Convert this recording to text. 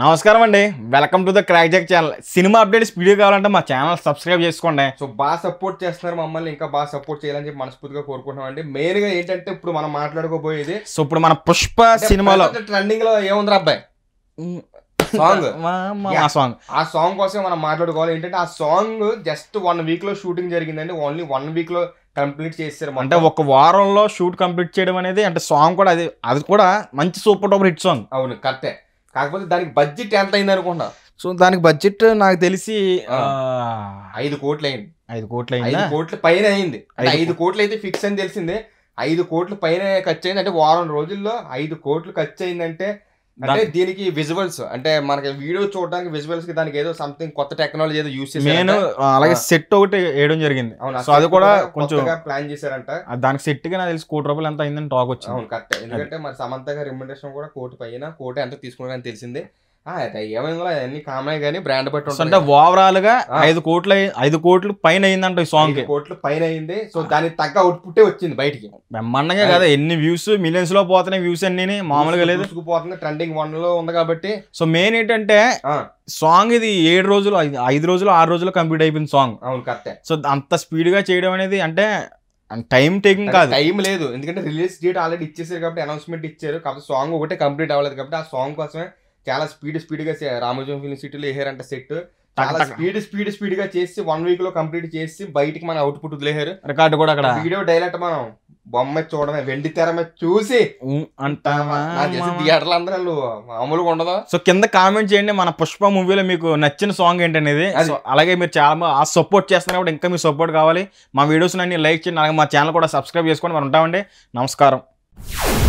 నమస్కారం అండి welcome to the Crack Jack channel cinema updates video కావాలంటే మా ఛానల్ సబ్స్క్రైబ్ చేసుకోండి సో బాగా సపోర్ట్ చేస్తున్నారు మమ్మల్ని ఇంకా బాగా సపోర్ట్ చేయాలని చెప్పి మనస్ఫూర్తిగా కోరుకుంటున్నాం అండి మెయిన్ గా ఏంటంటే ఇప్పుడు మనం మాట్లాడుకోబోయేది సో ఇప్పుడు మన పుష్ప సినిమాలో ట్రెండింగ్ లో ఏముంది అబ్బాయి సాంగ్ ఆ సాంగ్ ఆ సాంగ్ కోసం మనం మాట్లాడుకోవాలి ఏంటంటే ఆ సాంగ్ జస్ట్ వన్ వీక్ లో షూటింగ్ జరిగిందండి ఓన్లీ వన్ వీక్ లో కంప్లీట్ చేస్తారు అంటే ఒక వారంలో షూట్ కంప్లీట్ చేయడం అనేది అంటే సాంగ్ కూడా అది అది కూడా మంచి సూపర్ టూపర్ హిట్ సాంగ్ అవును కరెక్టే కాకపోతే దానికి బడ్జెట్ ఎంత అయింది అనుకుంటా సో దానికి బడ్జెట్ నాకు తెలిసి ఐదు కోట్లు అయింది ఐదు కోట్లు అయింది ఐదు కోట్ల పైన అయింది ఐదు కోట్లు అయితే ఫిక్స్ అని తెలిసిందే ఐదు కోట్ల పైన ఖర్చు అయింది అంటే వారం రోజుల్లో ఐదు కోట్లు ఖర్చు అయిందంటే అంటే దీనికి విజువల్స్ అంటే మనకి వీడియో చూడడానికి విజువల్స్ కి దానికి ఏదో సంథింగ్ కొత్త టెక్నాలజీ ఏదో యూస్ చేసి నేను అలాగే సెట్ ఒకటి వేయడం జరిగింది సో అది కూడా కొంచెం ప్లాన్ చేశారంట దానికి సెట్ కి నాకు తెలిసి కోటి రూపాయలు ఎంత అయిందని టాక్ వచ్చింది అవును కరెక్ట్ ఎందుకంటే మరి సమంత గారి రిమ్యునరేషన్ కూడా కోటి పైన కోటి ఎంత తీసుకున్నారని తెలిసిందే ఏమైందో అవన్నీ కామన్ కానీ బ్రాండ్ బట్టి అంటే ఓవరాల్ గా ఐదు కోట్లు ఐదు కోట్లు పైన అయిందంట ఈ సాంగ్ కోట్లు పైన అయింది సో దానికి తగ్గ అవుట్పుట్ వచ్చింది బయటికి బ్రహ్మాండంగా కదా ఎన్ని వ్యూస్ మిలియన్స్ లో పోతున్నాయి వ్యూస్ అన్ని మామూలుగా లేదు పోతుంది ట్రెండింగ్ వన్ లో ఉంది కాబట్టి సో మెయిన్ ఏంటంటే సాంగ్ ఇది ఏడు రోజులు ఐదు రోజులు ఆరు రోజులు కంప్లీట్ అయిపోయింది సాంగ్ అవును కరెక్ట్ సో అంత స్పీడ్ గా చేయడం అనేది అంటే టైం టేకింగ్ కాదు టైం లేదు ఎందుకంటే రిలీజ్ డేట్ ఆల్రెడీ ఇచ్చేసారు కాబట్టి అనౌన్స్మెంట్ ఇచ్చారు కాబట్టి సాంగ్ ఒకటే కంప్లీట్ అవ్వలేదు కాబట్టి ఆ సాంగ్ కోసమే చాలా స్పీడ్ స్పీడ్గా రామోజం ఫిల్మ్ సిటీలో వేసారంట సెట్ చాలా స్పీడ్ స్పీడ్ స్పీడ్ గా చేసి వన్ వీక్ లో కంప్లీట్ చేసి బయటికి మన అవుట్పుట్ వదిలేసారు రికార్డు కూడా అక్కడ వీడియో డైలెక్ట్ మనం బొమ్మ చూడమే వెండి తెర చూసి థియేటర్లు అందరూ మామూలుగా ఉండదు సో కింద కామెంట్ చేయండి మన పుష్ప మూవీలో మీకు నచ్చిన సాంగ్ ఏంటనేది అలాగే మీరు చాలా ఆ సపోర్ట్ కూడా ఇంకా మీ సపోర్ట్ కావాలి మా వీడియోస్ అన్ని లైక్ చేయండి అలాగే మా ఛానల్ కూడా సబ్స్క్రైబ్ చేసుకోండి మనం ఉంటామండి నమస్కారం